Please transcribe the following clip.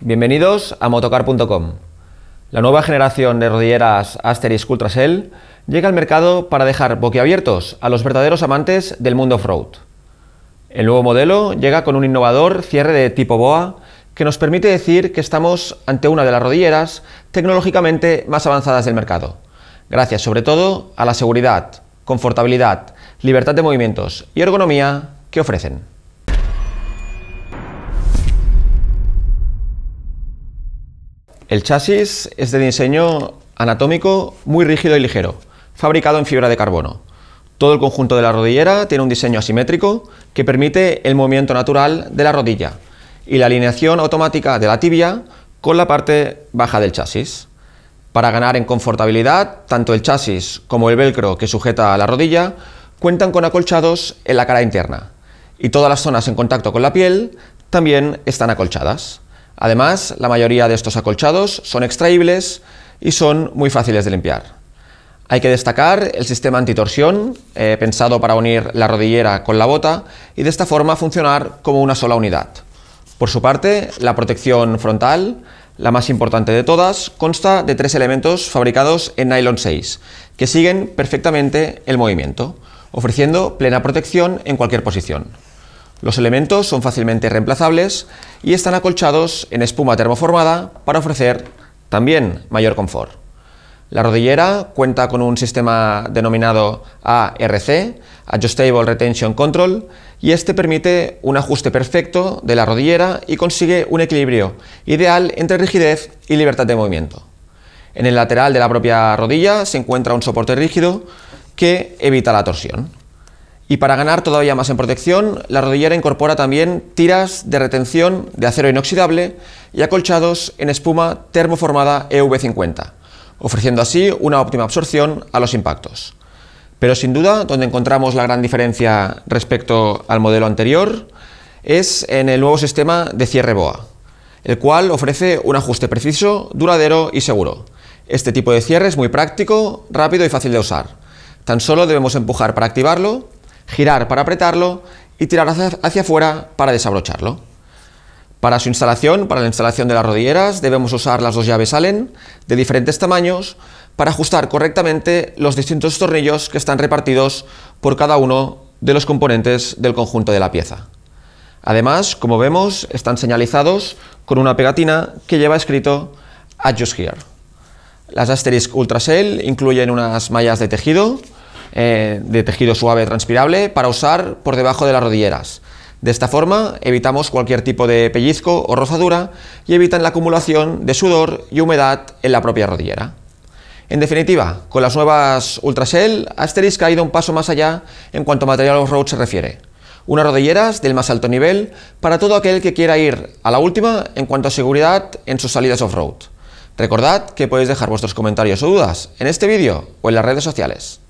Bienvenidos a motocar.com. La nueva generación de rodilleras Asterisk Ultrasell llega al mercado para dejar boquiabiertos a los verdaderos amantes del mundo off-road. El nuevo modelo llega con un innovador cierre de tipo BOA que nos permite decir que estamos ante una de las rodilleras tecnológicamente más avanzadas del mercado, gracias sobre todo a la seguridad, confortabilidad, libertad de movimientos y ergonomía que ofrecen. El chasis es de diseño anatómico muy rígido y ligero, fabricado en fibra de carbono. Todo el conjunto de la rodillera tiene un diseño asimétrico que permite el movimiento natural de la rodilla y la alineación automática de la tibia con la parte baja del chasis. Para ganar en confortabilidad, tanto el chasis como el velcro que sujeta a la rodilla cuentan con acolchados en la cara interna y todas las zonas en contacto con la piel también están acolchadas. Además, la mayoría de estos acolchados son extraíbles y son muy fáciles de limpiar. Hay que destacar el sistema antitorsión, eh, pensado para unir la rodillera con la bota y de esta forma funcionar como una sola unidad. Por su parte, la protección frontal, la más importante de todas, consta de tres elementos fabricados en nylon 6, que siguen perfectamente el movimiento, ofreciendo plena protección en cualquier posición. Los elementos son fácilmente reemplazables y están acolchados en espuma termoformada para ofrecer también mayor confort. La rodillera cuenta con un sistema denominado ARC, Adjustable Retention Control, y este permite un ajuste perfecto de la rodillera y consigue un equilibrio ideal entre rigidez y libertad de movimiento. En el lateral de la propia rodilla se encuentra un soporte rígido que evita la torsión. Y para ganar todavía más en protección, la rodillera incorpora también tiras de retención de acero inoxidable y acolchados en espuma termoformada EV50, ofreciendo así una óptima absorción a los impactos. Pero sin duda, donde encontramos la gran diferencia respecto al modelo anterior es en el nuevo sistema de cierre BOA, el cual ofrece un ajuste preciso, duradero y seguro. Este tipo de cierre es muy práctico, rápido y fácil de usar. Tan solo debemos empujar para activarlo girar para apretarlo y tirar hacia, afuera para desabrocharlo. Para su instalación, para la instalación de las rodilleras, debemos usar las dos llaves Allen de diferentes tamaños para ajustar correctamente los distintos tornillos que están repartidos por cada uno de los componentes del conjunto de la pieza. Además, como vemos, están señalizados con una pegatina que lleva escrito Adjust Here. Las Asterisk Ultrasail incluyen unas mallas de tejido eh, de tejido suave transpirable para usar por debajo de las rodilleras. De esta forma evitamos cualquier tipo de pellizco o rozadura y evitan la acumulación de sudor y humedad en la propia rodillera. En definitiva, con las nuevas Ultrashell, Asterisk ha ido un paso más allá en cuanto a material off-road se refiere. Unas rodilleras del más alto nivel para todo aquel que quiera ir a la última en cuanto a seguridad en sus salidas off-road. Recordad que podéis dejar vuestros comentarios o dudas en este vídeo o en las redes sociales.